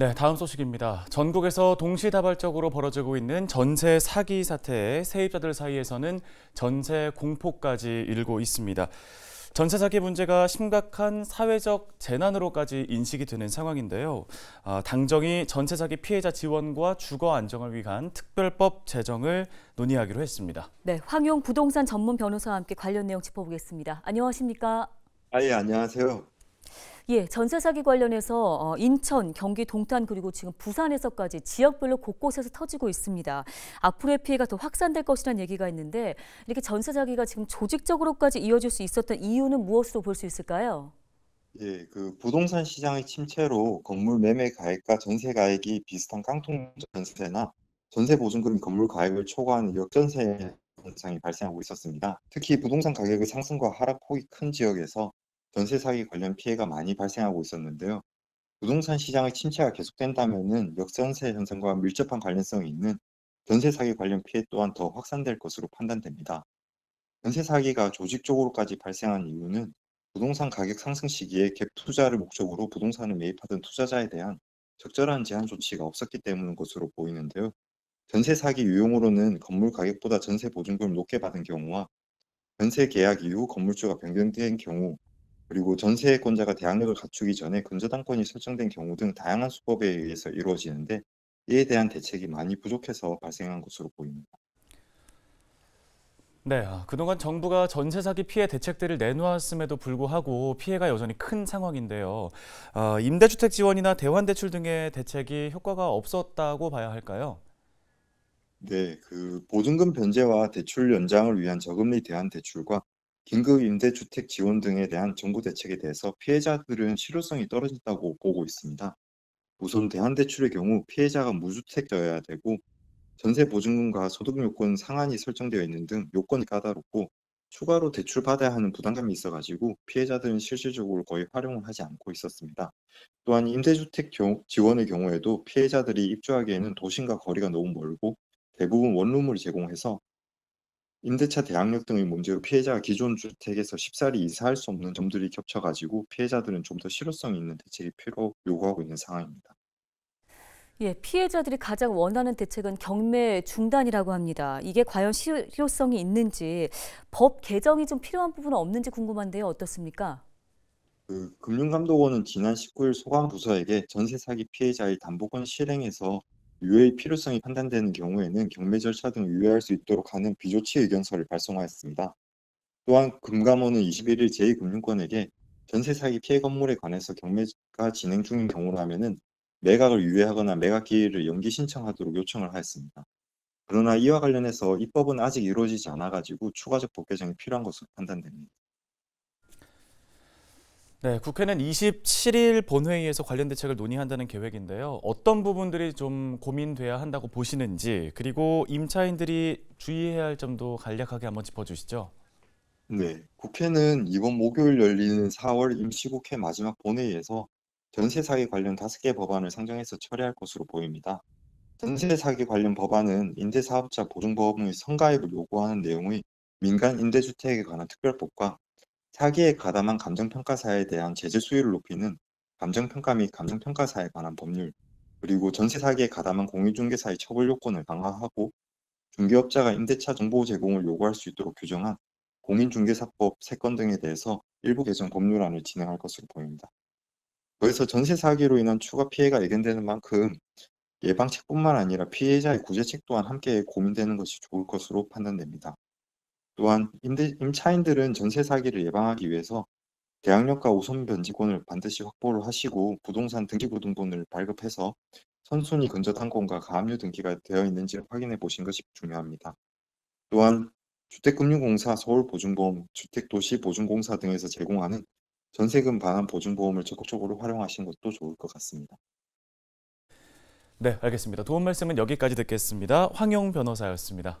네, 다음 소식입니다. 전국에서 동시다발적으로 벌어지고 있는 전세 사기 사태에 세입자들 사이에서는 전세 공포까지 일고 있습니다. 전세 사기 문제가 심각한 사회적 재난으로까지 인식이 되는 상황인데요. 아, 당정이 전세 사기 피해자 지원과 주거 안정을 위한 특별법 제정을 논의하기로 했습니다. 네, 황용 부동산 전문 변호사와 함께 관련 내용 짚어보겠습니다. 안녕하십니까? 아, 예, 안녕하세요. 예, 전세 사기 관련해서 어, 인천, 경기 동탄 그리고 지금 부산에서까지 지역별로 곳곳에서 터지고 있습니다. 앞으로의 피해가 더 확산될 것이라는 얘기가 있는데 이렇게 전세 사기가 지금 조직적으로까지 이어질 수 있었던 이유는 무엇으로 볼 수 있을까요? 예, 그 부동산 시장의 침체로 건물 매매 가액과 전세 가액이 비슷한 깡통 전세나 전세 보증금 건물 가액을 초과한 역전세 현상이 발생하고 있었습니다. 특히 부동산 가격의 상승과 하락폭이 큰 지역에서 전세 사기 관련 피해가 많이 발생하고 있었는데요. 부동산 시장의 침체가 계속된다면은 역전세 현상과 밀접한 관련성이 있는 전세 사기 관련 피해 또한 더 확산될 것으로 판단됩니다. 전세 사기가 조직적으로까지 발생한 이유는 부동산 가격 상승 시기에 갭 투자를 목적으로 부동산을 매입하던 투자자에 대한 적절한 제한 조치가 없었기 때문인 것으로 보이는데요. 전세 사기 유용으로는 건물 가격보다 전세 보증금을 높게 받은 경우와 전세 계약 이후 건물주가 변경된 경우 그리고 전세권자가 대항력을 갖추기 전에 근저당권이 설정된 경우 등 다양한 수법에 의해서 이루어지는데 이에 대한 대책이 많이 부족해서 발생한 것으로 보입니다. 네, 아, 그동안 정부가 전세 사기 피해 대책들을 내놓았음에도 불구하고 피해가 여전히 큰 상황인데요. 어, 임대주택 지원이나 대환 대출 등의 대책이 효과가 없었다고 봐야 할까요? 네, 그 보증금 변제와 대출 연장을 위한 저금리 대안 대출과 긴급 임대주택 지원 등에 대한 정부 대책에 대해서 피해자들은 실효성이 떨어진다고 보고 있습니다. 우선 대한대출의 경우 피해자가 무주택자여야 되고 전세 보증금과 소득 요건 상한이 설정되어 있는 등 요건이 까다롭고 추가로 대출받아야 하는 부담감이 있어가지고 피해자들은 실질적으로 거의 활용을 하지 않고 있었습니다. 또한 임대주택 지원의 경우에도 피해자들이 입주하기에는 도심과 거리가 너무 멀고 대부분 원룸을 제공해서 임대차 대항력 등의 문제로 피해자가 기존 주택에서 쉽사리 이사할 수 없는 점들이 겹쳐가지고 피해자들은 좀 더 실효성 있는 대책이 필요 요구하고 있는 상황입니다. 예, 피해자들이 가장 원하는 대책은 경매 중단이라고 합니다. 이게 과연 실효성이 있는지 법 개정이 좀 필요한 부분은 없는지 궁금한데요. 어떻습니까? 그 금융감독원은 지난 19일 소관부서에게 전세 사기 피해자의 담보권 실행에서 유해의 필요성이 판단되는 경우에는 경매 절차 등 유예할 수 있도록 하는 비조치 의견서를 발송하였습니다. 또한 금감원은 21일 제2금융권에게 전세 사기 피해 건물에 관해서 경매가 진행 중인 경우라면 은 매각을 유예하거나 매각 기일을 연기 신청하도록 요청을 하였습니다. 그러나 이와 관련해서 입법은 아직 이루어지지 않아가지고 추가적 법개정이 필요한 것으로 판단됩니다. 네, 국회는 27일 본회의에서 관련 대책을 논의한다는 계획인데요. 어떤 부분들이 좀 고민돼야 한다고 보시는지, 그리고 임차인들이 주의해야 할 점도 간략하게 한번 짚어주시죠. 네, 국회는 이번 목요일 열리는 4월 임시국회 마지막 본회의에서 전세 사기 관련 다섯 개 법안을 상정해서 처리할 것으로 보입니다. 전세 사기 관련 법안은 임대사업자 보증보험의 성가입을 요구하는 내용의 민간 임대주택에 관한 특별법과 사기에 가담한 감정평가사에 대한 제재 수위를 높이는 감정평가 및 감정평가사에 관한 법률, 그리고 전세 사기에 가담한 공유중개사의 처벌 요건을 강화하고 중개업자가 임대차 정보 제공을 요구할 수 있도록 규정한 공인중개사법 3건 등에 대해서 일부 개정 법률안을 진행할 것으로 보입니다. 그래서 전세 사기로 인한 추가 피해가 예견되는 만큼 예방책뿐만 아니라 피해자의 구제책 또한 함께 고민되는 것이 좋을 것으로 판단됩니다. 또한 임대, 임차인들은 전세 사기를 예방하기 위해서 대학력과 우선 변지권을 반드시 확보를 하시고 부동산 등기부등본을 발급해서 선순위 근저당권과 가압류 등기가 되어 있는지를 확인해 보신 것이 중요합니다. 또한 주택금융공사, 서울보증보험, 주택도시보증공사 등에서 제공하는 전세금 반환 보증보험을 적극적으로 활용하신 것도 좋을 것 같습니다. 네, 알겠습니다. 도움 말씀은 여기까지 듣겠습니다. 황용 변호사였습니다.